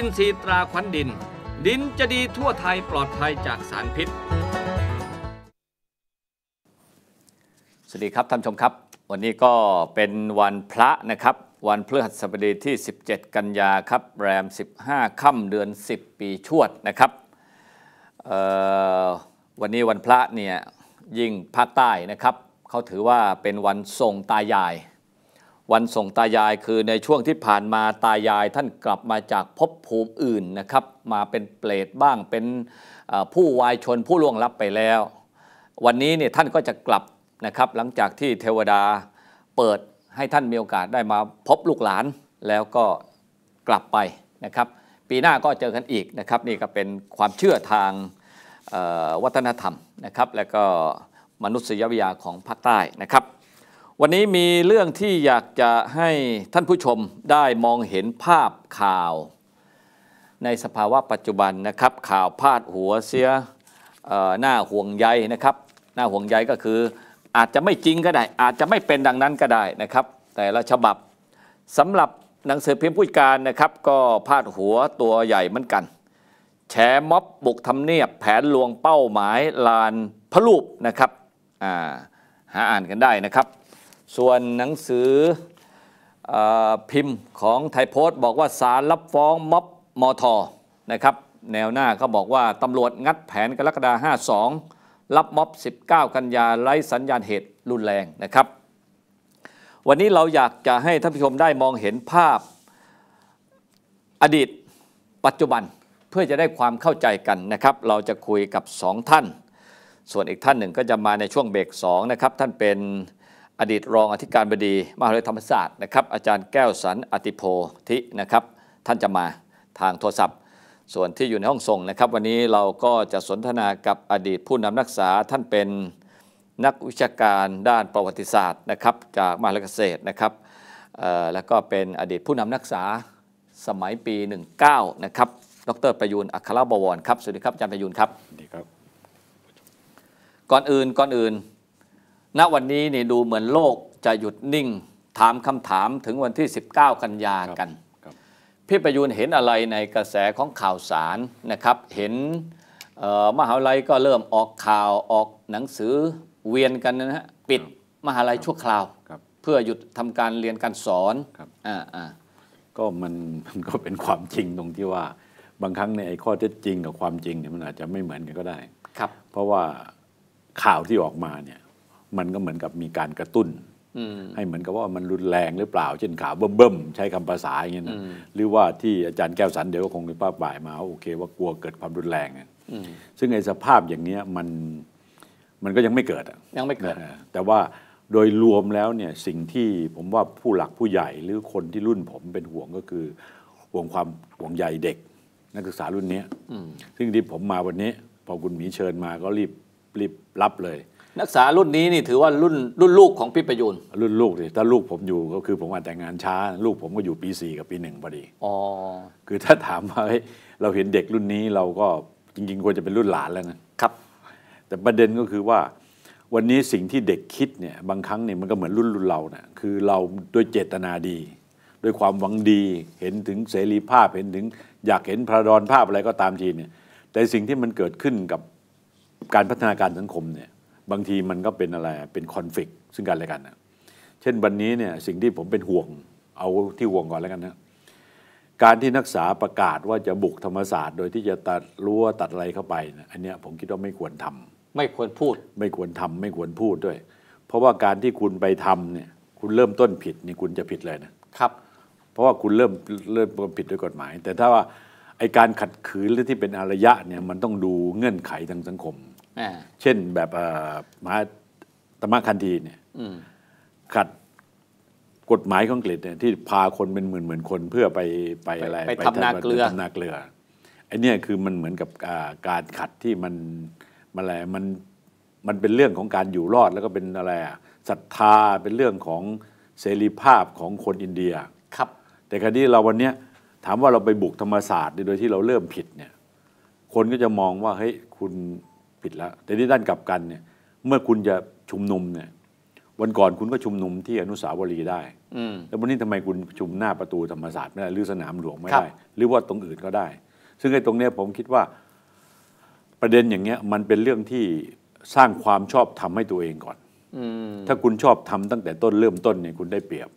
ินทรีย์ตราขวัญดิน ดินจะดีทั่วไทยปลอดภัยจากสารพิษ สวัสดีครับ ท่านชมครับ วันนี้ก็เป็นวันพระนะครับวันพฤหัสบดีที่ 17 กันยาครับ แรม 15 ค่ำเดือน 10 ปีชวดนะครับวันนี้วันพระเนี่ย ยิ่งภาคใต้นะครับ เขาถือว่าเป็นวันทรงตายายวันส่งตายายคือในช่วงที่ผ่านมาตายายท่านกลับมาจากภพภูมิอื่นนะครับ มาเป็นเปรตบ้างเป็นผู้วายชนผู้ล่วงลับไปแล้ว วันนี้เนี่ยท่านก็จะกลับนะครับ หลังจากที่เทวดาเปิดให้ท่านมีโอกาสได้มาพบลูกหลานแล้วก็กลับไปนะครับ ปีหน้าก็เจอกันอีกนะครับ นี่ก็เป็นความเชื่อทางวัฒนธรรมนะครับ และก็มนุษยวิทยาของภาคใต้นะครับวันนี้มีเรื่องที่อยากจะให้ท่านผู้ชมได้มองเห็นภาพข่าว ในสภาวะปัจจุบันนะครับ ข่าวพาดหัวเสียหน้าห่วงใยนะครับหน้าห่วงใยก็คืออาจจะไม่จริงก็ได้ อาจจะไม่เป็นดังนั้นก็ได้นะครับ แต่ละฉบับสำหรับหนังสือพิมพ์ผู้การนะครับ ก็พาดหัวตัวใหญ่เหมือนกันแฉม็อบบุกทำเนียบแผนลวงเป้าหมายลานพระรูปนะครับหาอ่านกันได้นะครับส่วนหนังสืออพิมพ์ของไทยโพสต์บอกว่าสารรับฟ้องม็อบมอทอนะครับ แนวหน้าเขาบอกว่าตำรวจงัดแผนกรกฎาห้าสองรับม็อบ 19 กันยาไร้สัญญาณเหตุรุนแรงนะครับ วันนี้เราอยากจะให้ท่านผู้ชมได้มองเห็นภาพอดีตปัจจุบันเพื่อจะได้ความเข้าใจกันนะครับ เราจะคุยกับ 2 ท่าน ส่วนอีกท่านหนึ่งก็จะมาในช่วงเบรก2นะครับท่านเป็นอดีตรองอธิการบดี มหาวิทยาลัยธรรมศาสตร์นะครับอาจารย์แก้วสันอติโพธินะครับท่านจะมาทางโทรศัพท์ ส่วนที่อยู่ในห้องส่งนะครับ วันนี้เราก็จะสนทนากับอดีตผู้นำนักศึกษาท่านเป็นนักวิชาการด้านประวัติศาสตร์นะครับจากมหาวิทยาลัยเกษตรนะครับแล้วก็เป็นอดีตผู้นำนักศึกษาสมัยปี 19 นะครับดรประยูนอัครบวรครับสวัสดีครับอาจารย์ประยูนครับสวัสดีครับก่อนอื่นก่อนอื่นณวันนี้นี่ดูเหมือนโลกจะหยุดนิ่งถามคำถามถึงวันที่ 19 กันยากันพี่ประยูนเห็นอะไรในกระแสของข่าวสารนะครับ เห็นมหาวิทยาลัยก็เริ่มออกข่าวออกหนังสือเวียนกันนะฮะปิดมหาลัยชั่วคราวเพื่อหยุดทำการเรียนการสอนอ่าอ่าก็มันมันก็เป็นความจริงตรงที่ว่าบางครั้งในข้อเท็จจริงกับความจริงเนี่ยมันอาจจะไม่เหมือนกันก็ได้ครับเพราะว่าข่าวที่ออกมาเนี่ยมันก็เหมือนกับมีการกระตุ้นให้เหมือนกับว่ามันรุนแรงหรือเปล่า เช่นข่าวเบิ่มๆใช้คำภาษาอย่างนี้นะหรือว่าที่อาจารย์แก้วสันเดี๋ยวก็คงจะป้าบ่ายมา โอเคว่ากลัวเกิดความรุนแรงอซึ่งไอ้สภาพอย่างเนี้ยมันมันก็ยังไม่เกิดยังไม่เกิด แต่ว่าโดยรวมแล้วเนี่ยสิ่งที่ผมว่าผู้หลักผู้ใหญ่ หรือคนที่รุ่นผมเป็นห่วงก็คือห่วงความห่วงใยเด็ก นักศึกษารุ่นนี้ซึ่งที่ผมมาวันนี้ พอคุณหมีเชิญมาก็รีบรีบรับเลยนักศารุ่นนี้นี่ถือว่ารุ่นรุ่นลูกของพี่ประยูนรุ่นลูกสิถ้าลูกผมอยู่ก็คือผมอาจแต่งงานช้าลูกผมก็อยู่ปี 4 กับปีหนึ่งพอดีอ๋อคือถ้าถามว่าเราเห็นเด็กรุ่นนี้เราก็จริงๆควรจะเป็นรุ่นหลานแล้วนะครับ แต่ประเด็นก็คือว่าวันนี้สิ่งที่เด็กคิดเนี่ยบางครั้งเนี่ยมันก็เหมือนรุ่นรุ่นเราเนี่ยคือเราด้วยเจตนาดี ด้วยความหวังดีเห็นถึงเสรีภาพเห็นถึง อยากเห็นพระดอนภาพอะไรก็ตามทีเนี่ยแต่สิ่งที่มันเกิดขึ้นกับการพัฒนาการสังคมเนี่ยบางทีมันก็เป็นอะไรเป็นคอนฟ lict ซึ่งกันและกันนะเช่นวันนี้เนี่ยสิ่งที่ผมเป็นห่วงเอาที่ห่วงก่อนแล้วกันนะ การที่นักศึกษาประกาศว่าจะบุกธรรมศาสตร์โดยที่จะตัดรั้วตัดอะไรเข้าไปนะอันเนี้ยผมคิดว่าไม่ควรทำไม่ควรพูดไม่ควรทำไม่ควรพูดด้วย เพราะว่าการที่คุณไปทำเนี่ยคุณเริ่มต้นผิดนี่คุณจะผิดเลยนะครับ เพราะว่าคุณเริ่มเริ่มผิดด้วยกฎหมาย แต่ถ้าว่าไอการขัดขืนหรือที่เป็นอารยะเนี่ยมันต้องดูเงื่อนไขทางสังคมเช่นแบบมาตมะมคันธีเนี่ยขัดกฎหมายของอังกฤษเนี่ยที่พาคนเป็นหมื่นหมื่นคนเพื่อไปไปอะไรไปทำนาเกลือทำนาเกลือไอเนี่คือมันเหมือนกับการขัดที่มันมันอะไรมันมันเป็นเรื่องของการอยู่รอดแล้วก็เป็นอะไรศรัทธาเป็นเรื่องของเสรีภาพของคนอินเดียครับ แต่คดีเราวันเนี้ยถามว่าเราไปบุกธรรมศาสตร์โดยที่เราเริ่มผิดเนี่ย คนก็จะมองว่าเฮ้ยคุณผิดแล้วแต่ที่ด้านกลับกันเนี่ย เมื่อคุณจะชุมนุมเนี่ย วันก่อนคุณก็ชุมนุมที่อนุสาวรีย์ได้แล้ววันนี้ทำไมคุณชุมหน้าประตูธรรมศาสตร์ไม่ได้หรือสนามหลวงไม่ได้ หรือว่าตรงอื่นก็ได้ ซึ่งไอ้ตรงเนี้ยผมคิดว่าประเด็นอย่างเงี้ยมันเป็นเรื่องที่สร้างความชอบธรรมให้ตัวเองก่อนอถ้าคุณชอบทำตั้งแต่ต้นเริ่มต้นเนี่ยคุณได้เปรียบ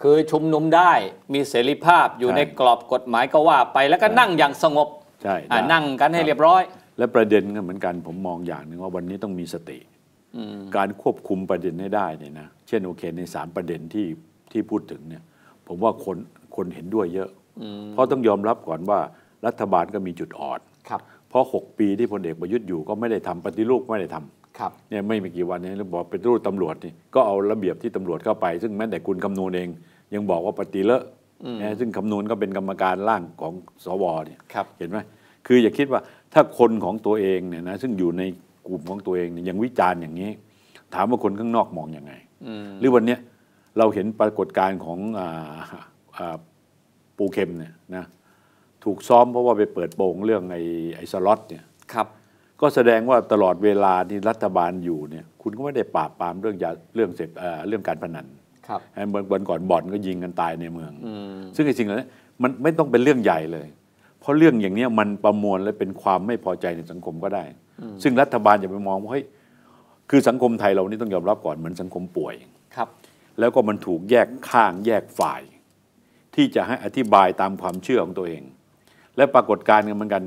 คือชุมนุมได้มีเสรีภาพอยู่ในกรอบกฎหมายก็ว่า ไปแล้วก็นั่งอย่างสงบใช่นั่งกันให้เรียบร้อยและประเด็นก็เหมือนกัน ผมมองอย่างหนึ่งว่าวันนี้ต้องมีสติ การควบคุมประเด็นให้ได้เนี่ยนะเช่น โอเคในสามประเด็นที่ที่พูดถึงเนี่ยผมว่าคนคนเห็นด้วยเยอะเพราะต้องยอมรับก่อนว่ารัฐบาลก็มีจุดอ่อนเพราะหกปีที่พลเอกประยุทธ์อยู่ก็ไม่ได้ทำปฏิรูปไม่ได้ทำเนี่ยไม่มีกี่วันนี้บอกป็นรูปตำรวจนี่ก็เอาระเบียบที่ตำรวจเข้าไปซึ่งแม้แต่คุณคำนวณเอง ยังบอกว่าปฏิเละนะซึ่งคำนวณก็เป็นกรรมการร่างของสวเนี่ยเห็นไหมคืออย่าคิดว่าถ้าคนของตัวเองเนี่ยนะซึ่งอยู่ในกลุ่มของตัวเองเยยังวิจารณ์อย่างนี้ ถามว่าคนข้างนอกมองอยังไงหรือวันนี้เราเห็นปรากฏการณ์ของออปูเข็มเนี่ยนะถูกซ้อมเพราะว่าไปเปิดโปงเรื่องไอ้ไอ้สล็อตเนี่ยครับก็แสดงว่าตลอดเวลาที่รัฐบาลอยู่เนี่ยคุณก็ไม่ได้ปราบปรามเรื่องยาเรื่องเสพเรื่องการพนันครับวันก่อนบ่อนก็ยิงกันตายในเมืองซึ่งไอ้สิ่งเหล่านี้มันไม่ต้องเป็นเรื่องใหญ่เลยพราะเรื่องอย่างนี้มันประมวลและเป็นความไม่พอใจในสังคมก็ได้ ซึ่งรัฐบาลอย่าไปมองว่าเฮ้ยคือสังคมไทยเรานี่ต้องยอมรับก่อนเหมือนสังคมป่วยครับ แล้วก็มันถูกแยกข้างแยกฝ่าย ที่จะให้อธิบายตามความเชื่อของตัวเอง และปรากฏการณ์กันเหมือนกัน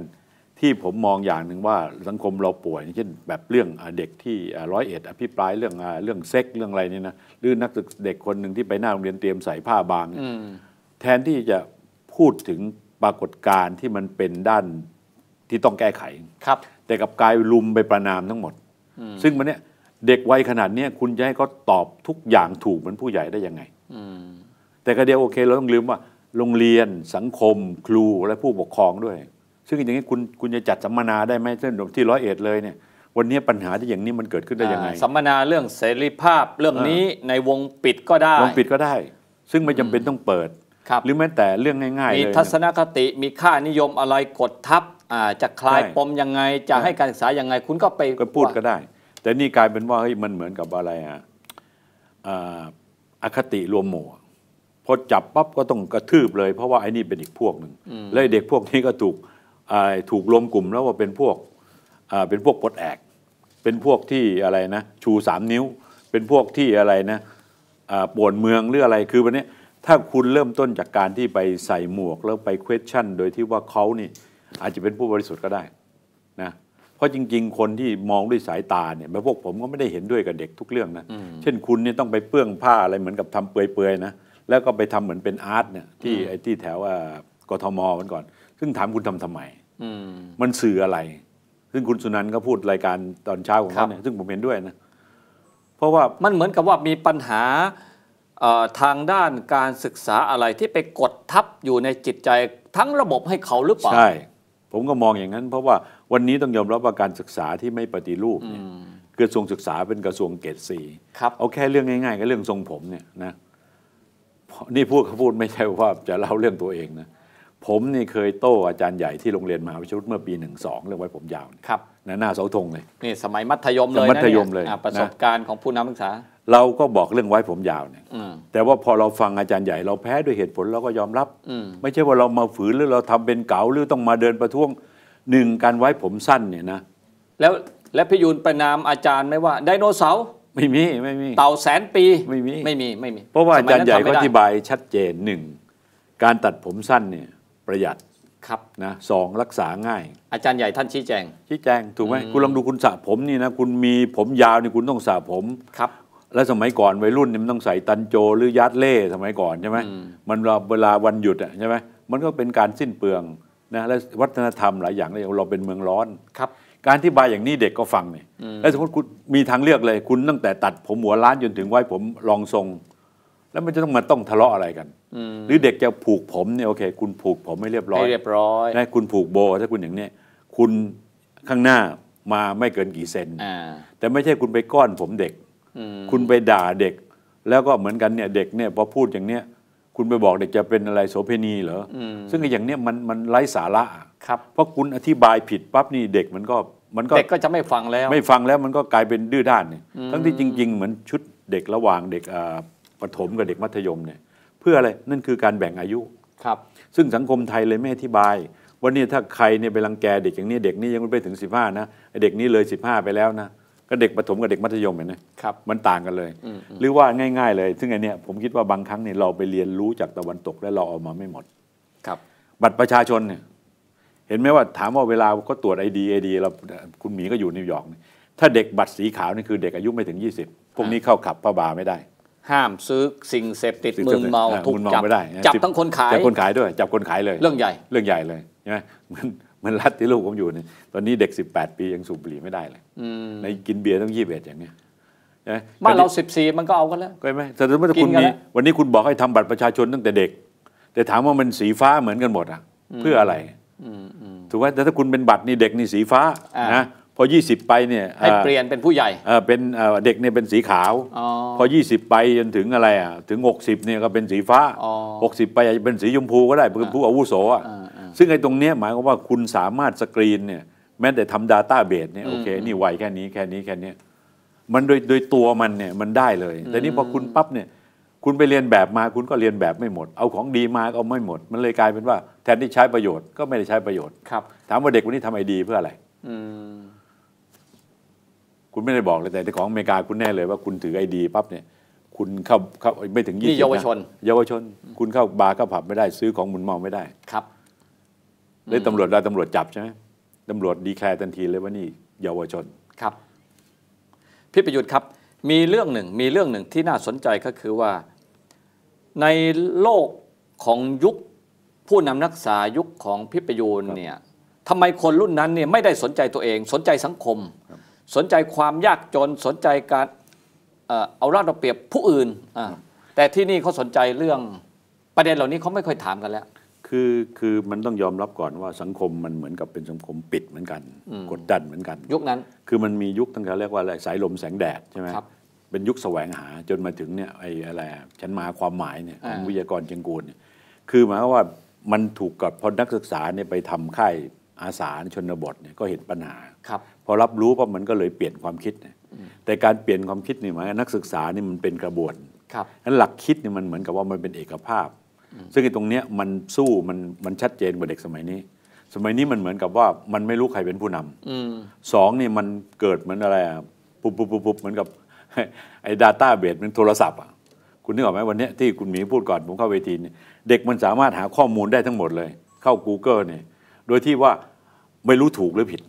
ที่ผมมองอย่างหนึ่งว่าสังคมเราป่วยเช่น แบบเรื่องเด็กที่ร้อยเอ็ด อภิปรายเรื่องเรื่องเซ็กเรื่องอะไรนี่นะหรือนักศึกเด็กคนหนึ่งที่ไปหน้าโรงเรียนเตรียมใส่ผ้าบางแทนที่จะพูดถึงปรากฏการณ์ที่มันเป็นด้านที่ต้องแก้ไข ครับ แต่กับกลายลุมไปประนามทั้งหมด ซึ่งมันเนี่ยเด็กวัยขนาดนี้คุณจะให้เขาตอบทุกอย่างถูกเหมือนผู้ใหญ่ได้ยังไงแต่ก็เดียวโอเคเราต้องลืมว่าโรงเรียน สังคม ครูและผู้ปกครองด้วย ซึ่งอย่างนี้คุณคุณจะจัดสัมมนาได้ไหมเช่นที่ร้อยเอ็ดเลยเนี่ย วันนี้ปัญหาที่อย่างนี้มันเกิดขึ้นได้ยังไง สัมมนาเรื่องเสรีภาพ เรื่องนี้ในวงปิดก็ได้ วงปิดก็ได้ ซึ่งไม่จำเป็นต้องเปิดหรือแม้แต่เรื่องง่ายๆมีทัศนคติมีค่านิยมอะไรกดทับจะคลายปมยังไง จะให้การศึกษายังไง คุณก็ไปพูดก็ได้ แต่นี่กลายเป็นว่าเฮ้ยมันเหมือนกับอะไรอ่ะอคติรวมหมู่พอจับปั๊บก็ต้องกระทืบเลยเพราะว่าไอ้นี่เป็นอีกพวกหนึ่งและเด็กพวกนี้ก็ถูกถูกรวมกลุ่มแล้วว่าเป็นพวกเป็นพวกปดแอก เป็นพวกที่อะไรนะ ชูสามนิ้วเป็นพวกที่อะไรนะปวนเมืองหรืออะไรคือวันนี้ถ้าคุณเริ่มต้นจากการที่ไปใส่หมวกแล้วไป question โดยที่ว่าเขานี่อาจจะเป็นผู้บริสุทธิ์ก็ได้นะเพราะจริงๆ คนที่มองด้วยสายตาเนี่ยมพวกผมก็ไม่ได้เห็นด้วยกับเด็กทุกเรื่องนะเช่นคุณเนี่ยต้องไปเปื้องผ้าอะไรเหมือนกับทำเปือยๆนะแล้วก็ไปทำเหมือนเป็นอาร์ตเนี่ย ที่ไอ้ที่แถวกทมมันก่อน ซึ่งถามคุณทำทำไมมันสื่ออะไร ซึ่งคุณสุนันท์ก็พูดรายการตอนเช้าของเขาเนี่ยซึ่งผมเห็นด้วยนะเพราะว่ามันเหมือนกับว่ามีปัญหาทางด้านการศึกษาอะไรที่ไปกดทับอยู่ในจิตใจทั้งระบบให้เขาหรือเปล่าใช่ผมก็มองอย่างนั้นเพราะว่าวันนี้ต้องยอมรับว่าการศึกษาที่ไม่ปฏิรูปเนี่ยกระทรวงศึกษาเป็นกระทรวงเกรดสี่เอาแค่เรื่องง่ายๆก็เรื่องทรงผมเนี่ยนะนี่พูดเขาพูดไม่ใช่ว่าจะเล่าเรื่องตัวเองนะผมนี่เคยโต้อาจารย์ใหญ่ที่โรงเรียนมหาวิทยาลัยเมื่อปี1งเรื่องไว้ผมยาวครับนะหน้าเสาธงเลยนี่สมัยมัธยมเลยมัธยมเลย ประสบการณ์ของผู้นำศึกษา เราก็บอกเรื่องไว้ผมยาวเนี่ยแต่ว่าพอเราฟังอาจารย์ใหญ่ เราแพ้ด้วยเหตุผลเราก็ยอมรับไม่ใช่ว่าเรามาฝืนหรือเราทำเป็นเก๋าหรือต้องมาเดินประท้วงหนึ่งการไว้ผมสั้นเนี่ยนะแล้วและพิยูนประนามอาจารย์ไม่ว่าไดโนเสาร์ไม่มีไม่มีเต่าแสนปีไม่มีไม่มีไม่มีเพราะว่าอาจารย์ใหญ่ก็อธิบายชัดเจนหนึ่งการตัดผมสั้นเนี่ยประหยัดครับนะสองรักษาง่ายอาจารย์ใหญ่ท่านชี้แจง ชี้แจงถูกไหมคุณลองดูคุณสระผมนี่นะคุณมีผมยาวนี่คุณต้องสระผมครับ แล้วสมัยก่อนวัยรุ่นนี่มันต้องใส่ตันโจหรือยัดเล่สมัยก่อนใช่ไหมมันเวลาวันหยุดอ่ะใช่ไหมมันก็เป็นการสิ้นเปลืองนะและวัฒนธรรมหลายอย่างเลยเราเป็นเมืองร้อนครับ การที่บายอย่างนี้เด็กก็ฟังเนี่ยแล้วสมมติคุณมีทางเลือกเลย คุณตั้งแต่ตัดผมหัวล้านจนถึงไว้ผมรองทรงแล้วมันจะต้องมาต้องทะเลาะอะไรกันหรือเด็กจะผูกผมเนี่ยโอเค คุณผูกผมไม่เรียบร้อย่เรียบร้อยนะคุณผูกโบถ้าคุณอย่างเนี้ยคุณข้างหน้ามาไม่เกินกี่เซนแต่ไม่ใช่คุณไปก้อนผมเด็กคุณไปด่าเด็ก แล้วก็เหมือนกันเนี่ยเด็กเนี่ยพอพูดอย่างเนี้ยคุณไปบอกเด็กจะเป็นอะไรโสเพณีเหรอซึ่งอย่างเนี้ยมันมันไร้สาระครับ เพราะคุณอธิบายผิดปั๊บนี่เด็กมันก็มันก็เด็กก็จะไม่ฟังแล้ว ไม่ฟังแล้วมันก็กลายเป็นดื้อด้านเนี่ยทั้งที่จริงๆเหมือนชุดเด็กระหว่างเด็กปฐถมกับเด็กมัธยมเนี่ยเพื่ออะไรนั่นคือการแบ่งอายุครับ ซึ่งสังคมไทยเลยไม่อธิบายว่านี่ถ้าใครเนี่ยไปรังแกเด็กอย่างนี้เด็กนี่ยังไม่ไปถึง15นะเด็กนี้เลย 15 ไปแล้วนะก็เด็กประถมกับเด็กมัธยมเห็นไหมครับมันต่างกันเลย หรือว่าง่ายๆเลย ซึ่งไอเนี้ย ผมคิดว่าบางครั้งเนี่ยเราไปเรียนรู้จากตะวันตกและเราเอามาไม่หมดครับ บัตรประชาชนเนี่ยเห็นไหมว่าถามว่าเวลาก็ตรวจไอดีไอดีเราคุณหมีก็อยู่นิวยอร์กถ้าเด็กบัตรสีขาวนี่คือเด็กอายุไม่ถึง20พวกนี้เข้าขับพระบาไม่ได้ห้ามซื้อสิ่งเสพติดมึนเมาถูกจับจับทั้งคนขายจับคนขายด้วยจับคนขายเลยเรื่องใหญ่เรื่องใหญ่เลยใช่ไหมเหมือนเหมือนรัฐที่ลูกผมอยู่เนี่ยตอนนี้เด็ก 18 ปียังสูบบุหรี่ไม่ได้เลยในกินเบียร์ต้องยี่สิบเอ็ดอย่างเนี้ยบ้านเราี่มันก็เอากันแล้วก็ไหมแต่ถ้าคุณมีวันนี้คุณบอกให้ทำบัตรประชาชนตั้งแต่เด็ก แต่ถามว่ามันสีฟ้าเหมือนกันหมดอ่ะเพื่ออะไรถูกไหมแต่ถ้าคุณเป็นบัตรนี่เด็กนี่สีฟ้านะพอ 20 ไปเนี่ยให้เปลี่ยนเป็นผู้ใหญ่เป็นเด็กเนี่ยเป็นสีขาว พอ 20 ไปจนถึงอะไรอ่ะถึง 60 เนี่ยก็เป็นสีฟ้า 60 ไปจะเป็นสีชมพูก็ได้เป็นผู้อาวุโสอ่ะ ซึ่งไอ้ตรงเนี้ยหมายความว่าคุณสามารถสกรีนเนี่ยแม้แต่ทำดาต้าเบสเนี่ยโอเคนี่วแค่นี้แค่นี้แค่นี้มันโดยโดยตัวมันเนี่ย มันได้เลย แต่นี่พอคุณปั๊บเนี่ยคุณไปเรียนแบบมา คุณก็เรียนแบบไม่หมด เอาของดีมาก็เอาไม่หมด มันเลยกลายเป็นว่าแทนที่ใช้ประโยชน์ก็ไม่ได้ใช้ประโยชน์ ครับถามว่าเด็กวันนี้ทำไอดีเพื่ออะไรุณไม่ได้บอกเลยแต่ในของอเมริกาคุณแน่เลยว่าคุณถือไอดีปั๊บเนี่ยคุณเข้าเข้าไม่ถึงยี่สิบนเยาวชน เยาวชน คุณเข้าบาร์เข้าผับไม่ได้ซื้อของมุนเมาไม่ได้ครับเลยตำรวจเราตำรวจจับใช่ไหมตำรวจดีแคลร์ทันทีเลยว่านี่ เยาวชนครับพี่ประยุทธ์ครับ มีเรื่องหนึ่งมีเรื่องหนึ่งที่น่าสนใจก็คือว่าในโลกของยุคผู้นำนักศึกษายุคของพิประยูนเนี่ยทำไมคนรุ่นนั้นเนี่ยไม่ได้สนใจตัวเอง สนใจสังคมสนใจความยากจนสนใจการเอาราดเอาเปรียบผู้อื่นแต่ที่นี่เขาสนใจเรื่องประเด็นเหล่านี้เขาไม่ค่อยถามกันแล้วคือคือมันต้องยอมรับก่อนว่าสังคมมันเหมือนกับเป็นสังคมปิดเหมือนกัน กดดันเหมือนกัน ยุคนั้น คือมันมียุคตั้งแต่เรียกว่า อะไรสายลมแสงแดดใช่ไหมเป็นยุคแสวงหาจนมาถึงเนี่ยไอ้อะไรฉันมาความหมายเนี่ยของวิทยากรเชียงกูลเนี่ยคือหมายว่ามันถูกกับพอนักศึกษาเนี่ยไปทำค่ายอาสาชนบทเนี่ยก็เห็นปัญหาพอรับรู้ปั๊บมันก็เลยเปลี่ยนความคิด แต่การเปลี่ยนความคิดนี่หมายนักศึกษานี่มันเป็นกระบวนครับนั้นหลักคิดนี่มันเหมือนกับว่ามันเป็นเอกภาพ ซึ่งตรงเนี้ยมันสู้มันมันชัดเจนกว่าเด็กสมัยนี้ สมัยนี้มันเหมือนกับว่ามันไม่รู้ใครเป็นผู้นำ สองนี่มันเกิดเหมือนอะไรปุ๊บปุ๊บปุ๊บเหมือนกับไอ้ดาต้าเบสเป็นโทรศัพท์อ่ะ คุณนึกออกไหมวันนี้ที่คุณหมีพูดก่อนผมเข้าเวทีเนี่ยเด็กมันสามารถหาข้อมูลได้ทั้งหมดเลย เข้า Google เนี่ยโดยที่ว่าไม่รู้ถูกหรือผิด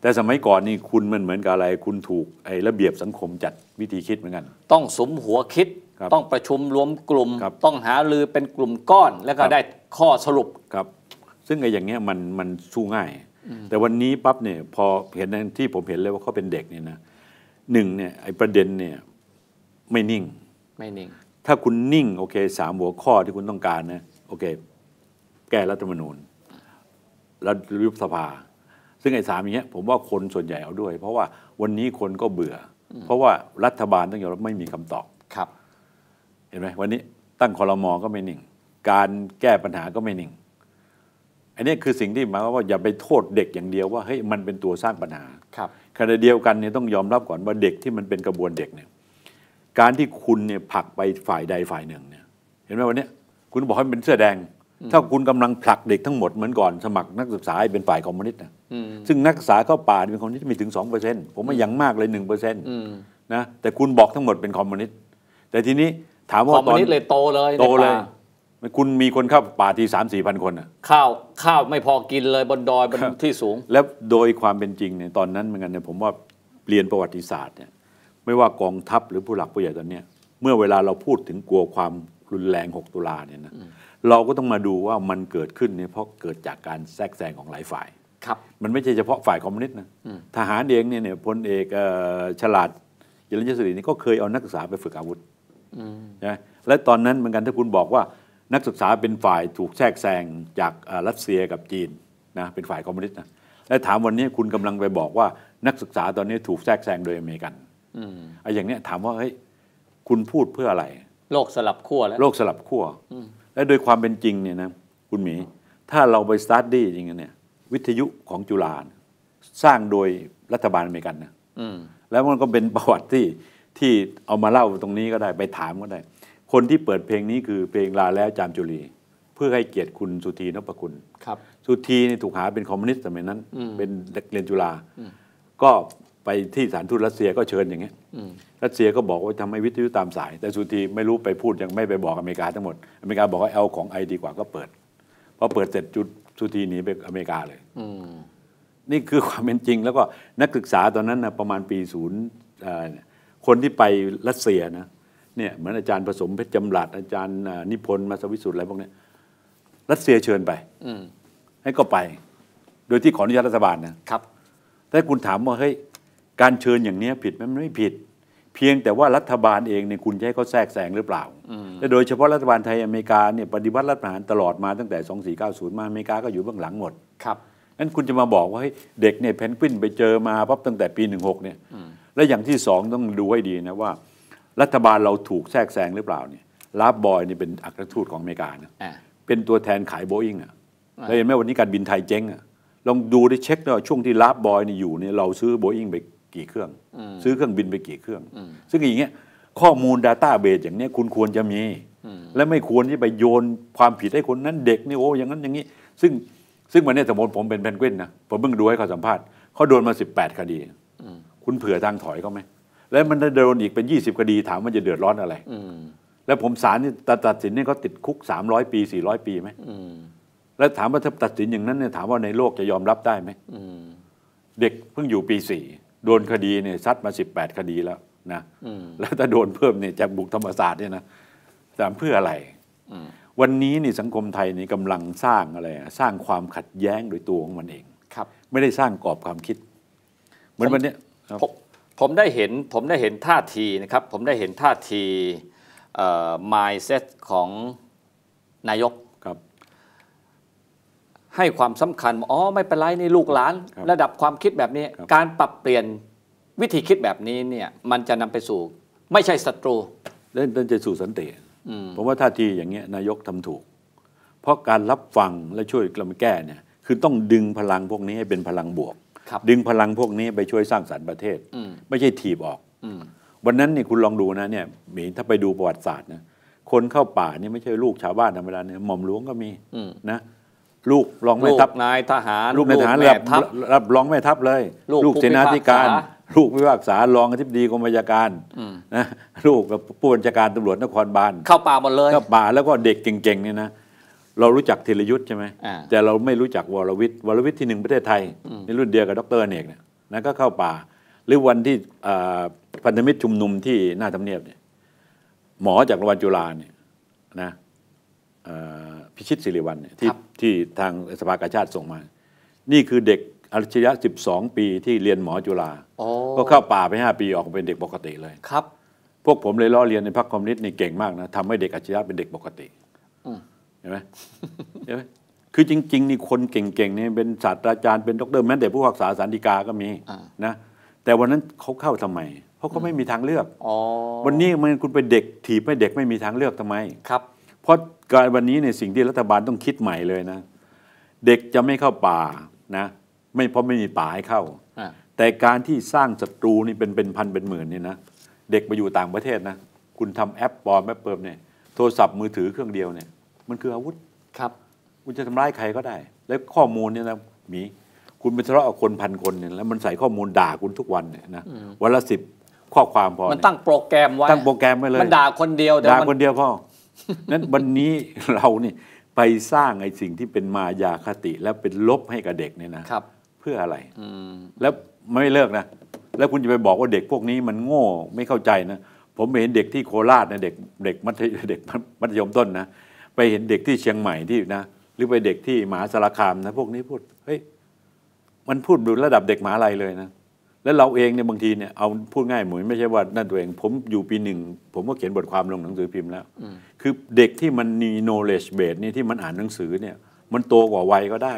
แต่สมัยก่อนนี่คุณมันเหมือนกับอะไร คุณถูกไอ้ระเบียบสังคมจัดวิธีคิดเหมือนกันต้อง สมหัวคิด ต้องประชุมรวมกลุ่มต้องหาลือเป็นกลุ่มก้อน แล้วก็ได้ข้อสรุปครับ ซึ่งไอ้อย่างเงี้ยมันมันสู้ง่าย แต่วันนี้ปั๊บเนี่ย พอเห็นที่ผมเห็นเลยว่าเขาเป็นเด็กเนี่ยนะหนึ่งเนี่ยไอ้ประเด็นเนี่ย ไม่นิ่ง ไม่นิ่งถ้าคุณนิ่ง โอเคสามหัวข้อที่คุณต้องการนะโอเค แก้รัฐธรรมนูญแล้วยุบสภาซึ่งไอ้สามอย่างเงี้ยผมว่าคนส่วนใหญ่เอาด้วยเพราะว่าวันนี้คนก็เบื่อ เพราะว่ารัฐบาลต้องยอมรับไม่มีคำตอบครับ เห็นไหมวันนี้ตั้งคอรมอก็ไม่นิ่ง การแก้ปัญหาก็ไม่นิ่งอันนี้คือสิ่งที่หมายว่าอย่าไปโทษเด็กอย่างเดียวว่าเฮ้ยมันเป็นตัวสร้างปัญหาครับขณะเดียวกันเนี่ยต้องยอมรับก่อนว่าเด็กที่มันเป็นกระบวนเด็กเนี่ยการที่คุณเนี่ยผลักไปฝ่ายใดฝ่ายหนึ่งเนี่ย เห็นไหมวันนี้คุณบอกให้เป็นเสื้อแดง ถ้าคุณกำลังผลักเด็กทั้งหมดเหมือนก่อนสมัครนักศึกษาเป็นฝ่ายคอมมิวนิสต์นะซึ่งนักศึกษาเข้าป่าเป็นคอมมิวนิสต์มีถึง์ผมว่าอย่างมากเลยหนะแต่คุณบอกทั้งหมดเป็นคอมมิวนิสต์แต่ทีนี้ถามว่าคอมมิวนิสต์เลยโตเลยโตเลยคุณมีคนเข้าป่าทีสามสี่พันคนอ่ะข้าวข้าวไม่พอกินเลยบนดอยบนที่สูง แล้วโดยความเป็นจริงเนี่ยตอนนั้นเหมือนกันเนี่ยผมว่าเรียนประวัติศาสตร์เนี่ยไม่ว่ากองทัพหรือผู้หลักผู้ใหญ่ตอนเนี้ย เมื่อเวลาเราพูดถึงกลัวความรุนแรง 6 ตุลาเนี่ยนะเราก็ต้องมาดูว่ามันเกิดขึ้นเนี่ยเพราะเกิดจากการแทรกแซงของหลายฝ่ายครับมันไม่ใช่เฉพาะฝ่ายคอมมิวนิสต์นะทหารเองเนี่ยเนี่ยพลเอกฉลาดยลัญญศรีนี่ก็เคยเอานักศึกษาไปฝึกอาวุธนะและตอนนั้นเหมือนกันถ้าคุณบอกว่านักศึกษาเป็นฝ่ายถูกแทรกแซงจากรัสเซียกับจีนนะเป็นฝ่ายคอมมิวนิสต์นะและถามวันนี้คุณกำลังไปบอกว่านักศึกษาตอนนี้ถูกแทรกแซงโดยอเมริกันไอ้อย่างเนี้ยถามว่าเฮ้ยคุณพูดเพื่ออะไร โลกสลับขั้วแล้วโลกสลับขั้วและโดยความเป็นจริงเนี่ยนะคุณหมีถ้าเราไปสตาร์ดี้จริงๆเนี่ยวิทยุของจุฬาสร้างโดยรัฐบาลอเมริกันนะแล้วมันก็เป็นประวัติที่ที่เอามาเล่าตรงนี้ก็ได้ไปถามก็ได้ คนที่เปิดเพลงนี้คือเพลงลาแล้วจามจุลี เพื่อให้เกียรติคุณสุธีนพคุณ ครับ สุธีนี่ถูกหาเป็นคอมมิวนิสต์สมัยนั้น เป็นเด็กเรียนจุฬาก็ไปที่สถานทูตรัสเซียก็เชิญอย่างเงี้ยรัสเซียก็บอกว่าทำให้วิทยุตามสาย แต่สุธีไม่รู้ไปพูดยังไม่ไปบอกอเมริกาทั้งหมดอเมริกาบอกว่าเอาของไอ ดี กว่าก็เปิดพอเปิดเสร็จจุดทุตีหนีไปอเมริกาเลย นี่คือความเป็นจริง แล้วก็นักศึกษาตอนนั้นนะประมาณปีศูนย์ คนที่ไปรัสเซียนะ เนี่ย เหมือนอาจารย์ผสมเพชรจำรัด อาจารย์นิพนธ์มาสวิสุทธ์อะไรพวกนี้รัสเซียเชิญไปให้ก็ไป โดยที่ขออนุญาตรัฐบาลนะครับถ้าคุณถามว่าเฮ้ยการเชิญอย่างนี้ผิดไหมไม่ผิดพียงแต่ว่ารัฐบาลเองเนี่ยคุณใช้เขาแทรกแซงหรือเปล่า และโดยเฉพาะรัฐบาลไทย อเมริกาเนี่ยปฏิวัติรัฐประหารตลอดมาตั้งแต่ 2490 มาอเมริกาก็อยู่เบื้องหลังหมด ครับนั้นคุณจะมาบอกว่าเด็กเนี่ยเพนกวินไปเจอมาปั๊บตั้งแต่ปี 16 เนี่ยและอย่างที่สองต้องดูให้ดีนะว่า รัฐบาลเราถูกแทรกแซงหรือเปล่าเนี่ยลาบบอยเนี่ยเป็นอัครทูตของอเมริกานะเป็นตัวแทนขายโบอิงอ่ะเราเห็นไหมวันนี้การบินไทยเจ๊งอ่ะลองดูได้เช็คด้วยช่วงที่ลาบบอยนี่อยู่เนี่ยเราซื้อโบอิงไปกี่เครื่อง ซื้อเครื่องบินไปกี่เครื่อง ซึ่งอย่างเงี้ย ข้อมูล Data เบสอย่างเนี้ย คุณควรจะมี และไม่ควรที่ไปโยนความผิดให้คนนั้นเด็กนี่โอ้อย่างนั้นอย่างนี้ ซึ่งซึ่งวันนี้สมมติผมเป็นเพนกวินนะผมเพิ่งดูให้เขาสัมภาษณ์ เขาโดนมา 18คดี คุณเผื่อทางถอยเขาไหมแล้วมันจะโดนอีกเป็น 20คดี ถามมันจะเดือดร้อนอะไรแล้วผมศาลนี่ตัดสินนี่เขาติดคุก 300 ปี 400 ปีไหมแล้วถามว่าถ้าตัดสินอย่างนั้นเนี่ยถามว่าในโลกจะยอมรับได้ไหมเด็กเพิ่งอยู่ปีสี่โดนคดีเนี่ยซัดมาสิบแปดคดีแล้ว นะแล้วถ้าโดนเพิ่มเนี่ยจะบุกธรรมศาสตร์เนี่ยนะถามเพื่ออะไรวันนี้นี่สังคมไทยนี่กำลังสร้างอะไรสร้างความขัดแย้งโดยตัวของมันเอง ครับ ไม่ได้สร้างกรอบความคิด เหมือนวันนี้ผมผมได้เห็นผมได้เห็นท่าทีนะครับ ผมได้เห็นท่าทีมายเซตของนายกให้ความสำคัญ อ๋อไม่เป็นไรนี่ลูกหลาน ระดับความคิดแบบนี้ การปรับเปลี่ยนวิธีคิดแบบนี้เนี่ย มันจะนำไปสู่ไม่ใช่ศัตรูเล่นนจะสู่สันติผมว่าท่าทีอย่างเงี้ย นายกทำถูกเพราะการรับฟังและช่วยกลมาแก้เนี่ย คือต้องดึงพลังพวกนี้ให้เป็นพลังบวก ดึงพลังพวกนี้ไปช่วยสร้างสารรค์ประเทศ ไม่ใช่ถีบออกวันนั้นนี่คุณลองดูนะเนี่ยหมีถ้าไปดูประวัติศาสตร์นะคนเข้าป่าเนี่ยไม่ใช่ลูกชาวบ้านธรรมดาเนี่ยหม่อมหลวงก็มีนะลูกรองแม่ทัพนายทหาร ลูกในทหารระับรับรองแม่ทัพเลย ลูกเสนาธิการ ลูกพิพากษารองอธิบดีกรมบัญชาการนะลูกกับผู้บัญชาการตำรวจนครบาลเข้าป่าหมดเลยเข้าป่าแล้วก็เด็กเก่งๆเนี่ยนะเรารู้จักธีรยุทธ์ใช่ไหมแต่เราไม่รู้จักวรวิทย์วรวิทย์ที่หนึ่งประเทศไทยในรุ่นเดียวกับ ดรเนกเนี่ยนะก็เข้าป่า หรือวันที่พันธมิตรชุมนุมที่หน้าทำเนียบเนี่ย หมอจากโรงพยาบาลจุฬาเนี่ยนะพิชิตสิริวัลยที่ที่ทางสภากาชาติส่งมา นี่คือเด็กอัจฉริยะ 12 ปีที่เรียนหมอจุฬา ก็เข้าป่าไป 5 ปีออกเป็นเด็กปกติเลย ครับ พวกผมเลยล้อเรียนในพักคอมมิวนิสต์นี่เก่งมากนะทำให้เด็กอัจฉริยะเป็นเด็กปกติ เห็นไหมเห็นไหม คือจริงๆนี่คนเก่งๆนี่เป็นศาสตราจารย์เป็นด็อกเตอร์แม้แต่ผู้พักษาสารดีกาก็มีนะ แต่วันนั้นเขาเข้าทำไมเพราะเขาไม่มีทางเลือกอวันนี้มันคุณไปเด็กถีบไม่เด็กไม่มีทางเลือกทำไม ครับ เพราะการวันนี้ในสิ่งที่รัฐบาลต้องคิดใหม่เลยนะ เด็กจะไม่เข้าป่านะไม่เพราะไม่มีป่าให้เข้า แต่การที่สร้างศัตรูนี่เป็นเป็นพันเป็นหมื่นนี่นะเด็กไปอยู่ต่างประเทศนะ คุณทำแอปปอมแอปเปิมเนี่ยโทรศัพท์มือถือเครื่องเดียวเนี่ย มันคืออาวุธครับคุณจะทำร้ายใครก็ได้ และข้อมูลเนี่ยนะ มีคุณไปทะเลาะกับคนพันคนเนี่ยแล้วมันใส่ข้อมูลด่าคุณทุกวันเนี่ยนะวันละสิบข้อความพอมันตั้งโปรแกรมไว้ตั้งโปรแกรมไว้เลยมันด่าคนเดียวด่าคนเดียวพ่อนั้นวันนี้เรานี่ไปสร้างไอ้สิ่งที่เป็นมายาคติ แล้วเป็นลบให้กับเด็กเนี่ยนะครับ เพื่ออะไรแล้วไม่เลิกนะแล้วคุณจะไปบอกว่าเด็กพวกนี้มันโง่ ไม่เข้าใจนะผมเห็นเด็กที่โคราชนะเด็กเด็กมัธยเด็กมัธยมต้นนะไปเห็นเด็กที่เชียงใหม่ที่นะหรือไปเด็กที่หมหาสารคามนะ พวกนี้พูดเฮ้ยมันพูดดูระดับเด็กหมาอะไรเลยนะแล้วเราเองเนี่ยบางทีเนี่ยเอาพูดง่ายเหมือนไม่ใช่ว่านั่นตัวเอง ผมอยู่ปีหนึ่ง ผมก็เขียนบทความลงหนังสือพิมพ์แล้วคือเด็กที่มันมี knowledge base นี่ที่มันอ่านหนังสือเนี่ย มันโตกว่าวัยก็ได้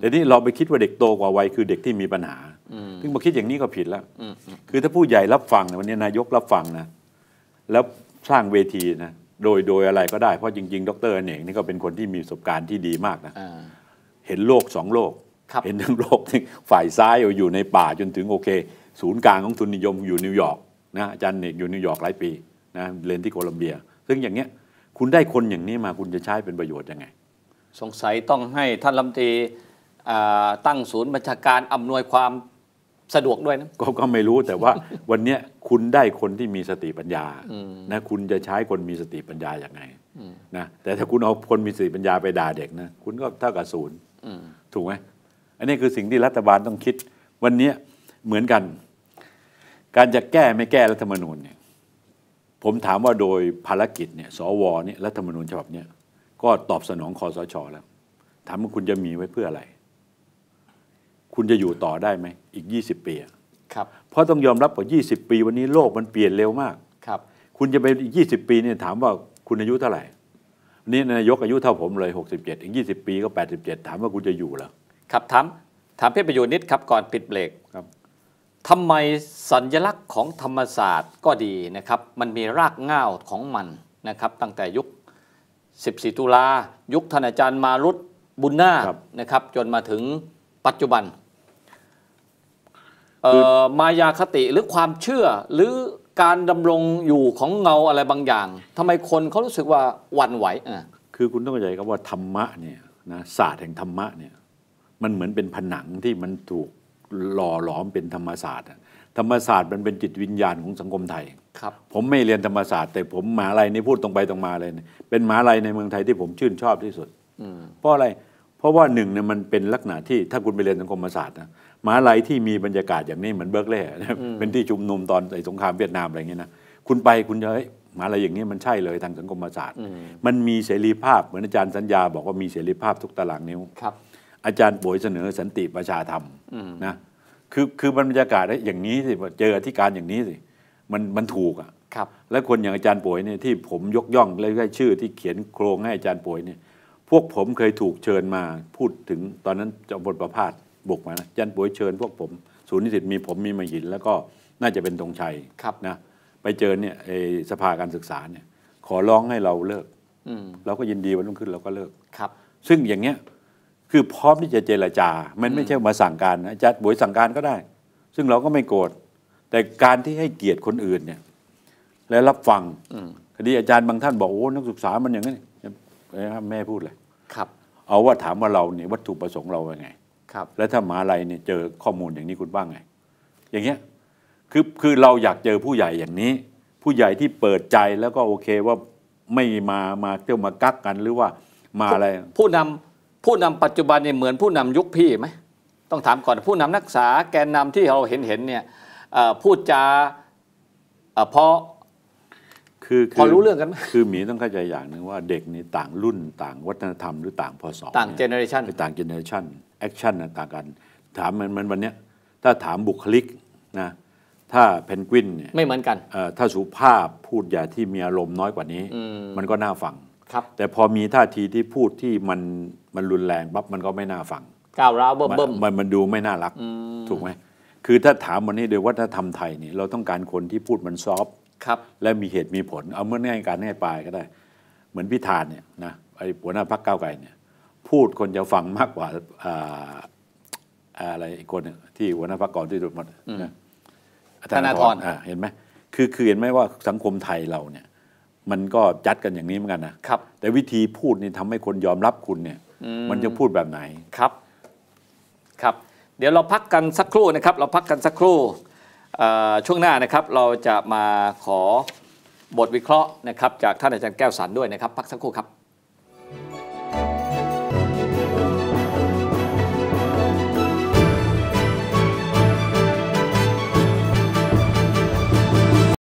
แต่นี่เราไปคิดว่าเด็กโตกว่าวัยคือเด็กที่มีปัญหาซึ่งมาคิดอย่างนี้ก็ผิดแล้วคือถ้าผู้ใหญ่รับฟัง วันนี้นายกรับฟังนะ แล้วสร้างเวทีนะโดยโดยอะไรก็ได้เพราะจริงๆ ดรเอกนี่ก็เป็นคนที่มีประสบการณ์ที่ดีมากนะเห็นโลกสองโลกเห็นทั้งโลกฝ่ายซ้ายอยู่ในป่าจนถึงโอเค ศูนย์กลางของทุนนิยมอยู่นิวยอร์กนะอาจารย์เอกอยู่นิวยอร์กหลายปีนะเรียนที่โคลัมเบีย ซึ่งอย่างเนี้ยคุณได้คนอย่างนี้มาคุณจะใช้เป็นประโยชน์ยังไง สงสัยต้องให้ท่านลำตีตั้งศูนย์บัญชาการอำนวยความสะดวกด้วยนะก็ก็ไม่รู้แต่ว่าวันนี้คุณได้คนที่มีสติปัญญานะคุณจะใช้คนมีสติปัญญาอย่างไงนะแต่ถ้าคุณเอาคนมีสติปัญญาไปด่าเด็กนะคุณก็เท่ากับศูนย์ถูกไหมอันนี้คือสิ่งที่รัฐบาลต้องคิดวันนี้เหมือนกัน การจะแก้ไม่แก้รัฐธรรมนูญเนี่ยผมถามว่าโดยภารกิจเนี่ยสวเนี่ยรัฐธรรมนูญฉบับเนี้ยก็ตอบสนองคอสชอแล้ว ถามว่าคุณจะมีไว้เพื่ออะไร คุณจะอยู่ต่อได้ไหม อีก 20 ปีครับ เพราะต้องยอมรับว่า 20 ปีวันนี้โลกมันเปลี่ยนเร็วมากครับ คุณจะไปอีก20 ปีเนี่ยถามว่าคุณอายุเท่าไหร่นี่นายกอายุเท่าผมเลย 67อีก20 ปีก็87ถามว่าคุณจะอยู่หรอครับถามถามเพื่อประโยชน์นิดครับก่อนปิดเบรกครับทำไมสัญลักษณ์ของธรรมศาสตร์ก็ดีนะครับ มันมีรากเง้าของมันนะครับ ตั้งแต่ยุค 14 ตุลายุคท่านอาจารย์มารุตบุญนาคนะครับ จนมาถึงปัจจุบัน มายาคติหรือความเชื่อหรือการดำรงอยู่ของเงาอะไรบางอย่างทำไมคนเขารู้สึกว่าวันไหวอ่ะคือคุณต้องเข้าใจครับว่าธรรมะเนี่ยนะศาสตร์แห่งธรรมะเนี่ยมันเหมือนเป็นผนังที่มันถูกหล่อหลอมเป็นธรรมศาสตร์ธรรมศาสตร์มันเป็นจิตวิญญาณของสังคมไทยครับผมไม่เรียนธรรมศาสตร์แต่ผมหมาลัยนี่พูดตรงไปตรงมาเลย เป็นหมาลัยในเมืองไทยที่ผมชื่นชอบที่สุดเพราะอะไรเพราะว่าหนึ่งเนี่ยมันเป็นลักษณะที่ถ้าคุณไปเรียนสังคมศาสตร์นะหมาลัยที่มีบรรยากาศอย่างนี้เหมือนเบิร์กเล่เป็นที่ชุมนุมตอนสงครามเวียดนามอะไรเงี้ยนะคุณไปคุณจะเฮ้ยมาลัยอย่างนี้มันใช่เลยทางสังคมศาสตร์ มันมีเสรีภาพเหมือนอาจารย์สัญญาบอกว่ามีเสรีภาพทุกตารางนิ้วครับอาจารย์ป่วยเสนอสันติประชาธรรมนะคือคือบรรยากาศอย่างนี้สิเจอที่การอย่างนี้สิมันมันถูกอ่ะครับ และคนอย่างอาจารย์ป่วยเนี่ยที่ผมยกย่องและได้ชื่อ ที่เขียนโครงให้อาจารย์ป่วยเนี่ย พวกผมเคยถูกเชิญมาพูดถึงตอนนั้นจอมบทประพาสบุกมานะอาจารย์ป่วยเชิญพวกผมศูนย์นิสิตมีผมมีมาหินแล้วก็น่าจะเป็นตรงชัยครับนะ ไปเจอเนี่ยไอสภาการศึกษาเนี่ย ขอร้องให้เราเลิกเราก็ยินดีวันรุ่งขึ้นเราก็เลิกครับ ซึ่งอย่างเนี้ยคือพร้อมที่จะเจรจา มันไม่ใช่มาสั่งการนะจัดบวยสั่งการก็ได้ ซึ่งเราก็ไม่โกรธ แต่การที่ให้เกียรติคนอื่นเนี่ยและรับฟังคดีอาจารย์บางท่านบอกโอ้นักศึกษามันอย่างนี้นแม่พูดเลย ครับ เอาว่าถามว่าเราเนี่ยวัตถุประสงค์เราเป็นไง ครับ แล้วถ้ามาอะไรเนี่ยเจอข้อมูลอย่างนี้คุณบ้างไง อย่างเงี้ย คือคือเราอยากเจอผู้ใหญ่อย่างนี้ ผู้ใหญ่ที่เปิดใจแล้วก็โอเคว่าไม่มา มาเที่ยวมากักกัน หรือว่ามาอะไร ผู้นำผู้นำปัจจุบันเนี่ยเหมือนผู้นำยุคพี่ไหม ต้องถามก่อนผู้นำนักศึกษา แกนนำที่เราเห็นเห็นเนี่ยพูดจาพอคือพอรู้เรื่องกันไหมคือหมีต้องเข้าใจอย่างหนึ่งว่าเด็กนี่ต่างรุ่นต่างวัฒนธรรมหรือต่างพศต่างเจเนอเรชันต่างเจเนอเรชันแอคชั่นต่างกัน ถามมันวันนี้ถ้าถามบุคลิกนะถ้าเพนกวินเนี่ยไม่เหมือนกัน ถ้าสุภาพพูดอย่าที่มีอารมณ์น้อยกว่านี้มันก็น่าฟังครับ แต่พอมีท่าทีที่พูดที่มันมันรุนแรงปั๊บมันก็ไม่น่าฟัง ก้าวร้าวเบิ่มบ่มันมันดูไม่น่ารัก ถูกไหมคือถ้าถามวันนี้โดยวัฒนธรรมไทยนี่เราต้องการคนที่พูดมันซอฟครับ และมีเหตุมีผล เอาเมื่อง่ายการง่ายปลายก็ได้ เหมือนพิธานเนี่ยนะไอ้หัวหน้าพรรคก้าวไกลเนี่ย พูดคนจะฟังมากกว่าอะไรอีกคน ที่หัวหน้าพรรคก่อนที่สุดหมดธนาธรเห็นไหมคือคือเห็นไหมว่าสังคมไทยเราเนี่ย มันก็จัดกันอย่างนี้เหมือนกันนะครับแต่วิธีพูดนี่ทำให้คนยอมรับคุณเนี่ยมันจะพูดแบบไหนครับครับ เดี๋ยวเราพักกันสักครู่นะครับเราพักกันสักครู่ ช่วงหน้านะครับเราจะมาขอบทวิเคราะห์นะครับ จากท่านอาจารย์แก้วสันด้วยนะครับพักสักครู่ครับ